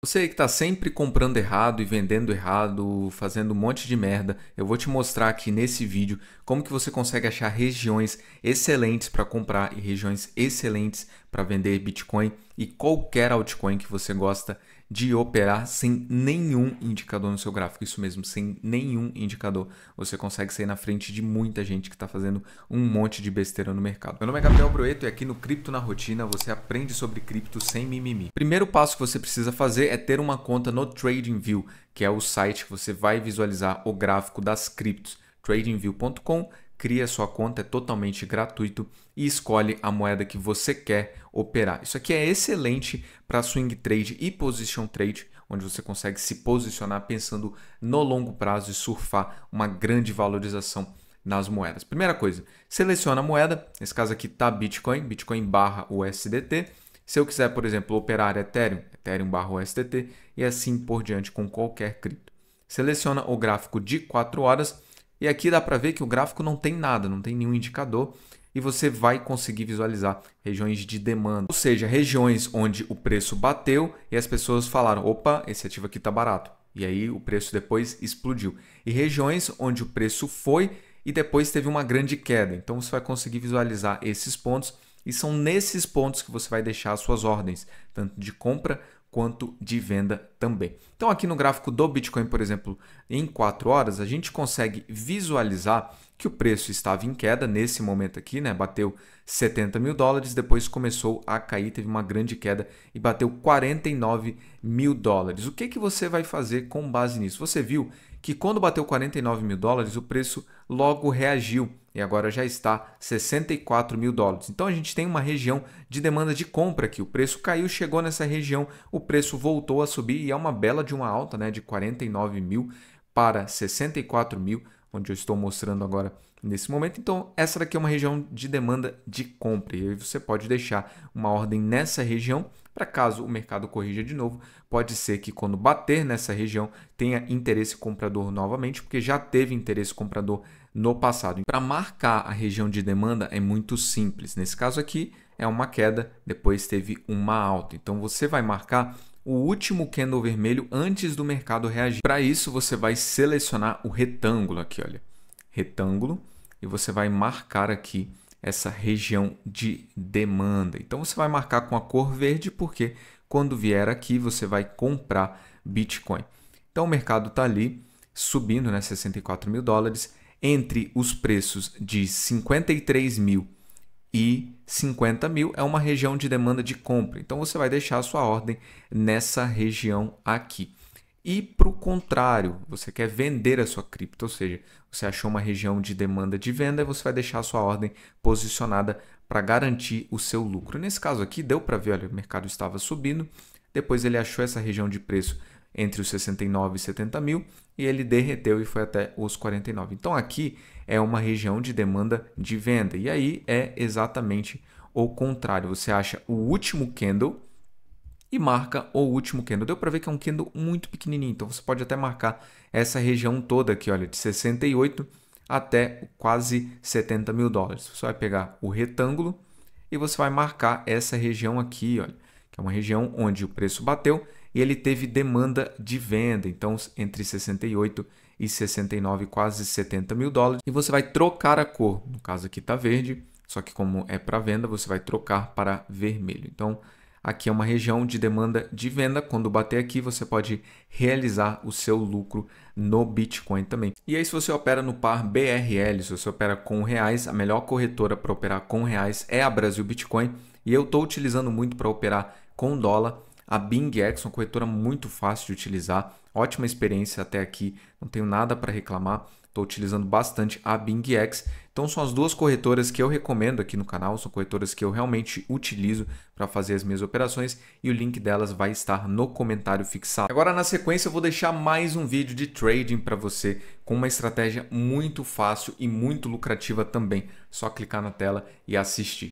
Você que está sempre comprando errado e vendendo errado, fazendo um monte de merda, eu vou te mostrar aqui nesse vídeo como que você consegue achar regiões excelentes para comprar e regiões excelentes para vender Bitcoin e qualquer altcoin que você gosta de operar sem nenhum indicador no seu gráfico. Isso mesmo, sem nenhum indicador. Você consegue sair na frente de muita gente que está fazendo um monte de besteira no mercado. Meu nome é Gabriel Broeto e aqui no Cripto na Rotina você aprende sobre cripto sem mimimi. Primeiro passo que você precisa fazer é ter uma conta no TradingView, que é o site que você vai visualizar o gráfico das criptos. tradingview.com cria sua conta, é totalmente gratuito e escolhe a moeda que você quer operar. Isso aqui é excelente para swing trade e position trade, onde você consegue se posicionar pensando no longo prazo e surfar uma grande valorização nas moedas. Primeira coisa, seleciona a moeda, nesse caso aqui tá Bitcoin, Bitcoin barra USDT. Se eu quiser, por exemplo, operar Ethereum, Ethereum barra USDT e assim por diante com qualquer cripto. Seleciona o gráfico de 4 horas e aqui dá para ver que o gráfico não tem nada, não tem nenhum indicador e você vai conseguir visualizar regiões de demanda, ou seja, regiões onde o preço bateu e as pessoas falaram: opa, esse ativo aqui está barato. E aí o preço depois explodiu. E regiões onde o preço foi e depois teve uma grande queda. Então você vai conseguir visualizar esses pontos e são nesses pontos que você vai deixar as suas ordens, tanto de compra quanto de venda também. Então, aqui no gráfico do Bitcoin, por exemplo, em 4 horas, a gente consegue visualizar que o preço estava em queda nesse momento aqui, né? Bateu 70 mil dólares, depois começou a cair, teve uma grande queda e bateu 49 mil dólares. O que, que você vai fazer com base nisso? Você viu que quando bateu 49 mil dólares, o preço logo reagiu e agora já está 64 mil dólares. Então a gente tem uma região de demanda de compra aqui. O preço caiu, chegou nessa região, o preço voltou a subir e é uma bela de uma alta né, de 49 mil para 64 mil onde eu estou mostrando agora nesse momento. Então, essa daqui é uma região de demanda de compra e você pode deixar uma ordem nessa região para caso o mercado corrija de novo. Pode ser que quando bater nessa região tenha interesse comprador novamente, porque já teve interesse comprador no passado. Para marcar a região de demanda é muito simples. Nesse caso aqui, é uma queda, depois teve uma alta. Então você vai marcar o último candle vermelho antes do mercado reagir. Para isso você vai selecionar o retângulo aqui, olha. Retângulo e você vai marcar aqui essa região de demanda. Então você vai marcar com a cor verde porque quando vier aqui você vai comprar Bitcoin. Então o mercado está ali subindo, né, 64 mil dólares entre os preços de 53 mil e 50 mil é uma região de demanda de compra. Então você vai deixar a sua ordem nessa região aqui. E para o contrário, você quer vender a sua cripto, ou seja, você achou uma região de demanda de venda e você vai deixar a sua ordem posicionada para garantir o seu lucro. Nesse caso aqui, deu para ver, olha, o mercado estava subindo, depois ele achou essa região de preço entre os 69 e 70 mil e ele derreteu e foi até os 49. Então aqui é uma região de demanda de venda e aí é exatamente o contrário. Você acha o último candle e marca o último candle. Deu para ver que é um candle muito pequenininho, então você pode até marcar essa região toda aqui, olha, de 68 até quase 70 mil dólares. Você vai pegar o retângulo e você vai marcar essa região aqui, olha, que é uma região onde o preço bateu e ele teve demanda de venda, então entre 68 e 69, quase 70 mil dólares. E você vai trocar a cor, no caso aqui está verde, só que como é para venda, você vai trocar para vermelho. Então aqui é uma região de demanda de venda. Quando bater aqui, você pode realizar o seu lucro no Bitcoin também. E aí, se você opera no par BRL, se você opera com reais, a melhor corretora para operar com reais é a Brasil Bitcoin. E eu estou utilizando muito para operar com dólar a Bing é uma corretora muito fácil de utilizar, ótima experiência até aqui, não tenho nada para reclamar. Estou utilizando bastante a Bing X. Então são as duas corretoras que eu recomendo aqui no canal, são corretoras que eu realmente utilizo para fazer as minhas operações e o link delas vai estar no comentário fixado. Agora na sequência eu vou deixar mais um vídeo de trading para você com uma estratégia muito fácil e muito lucrativa também. só clicar na tela e assistir.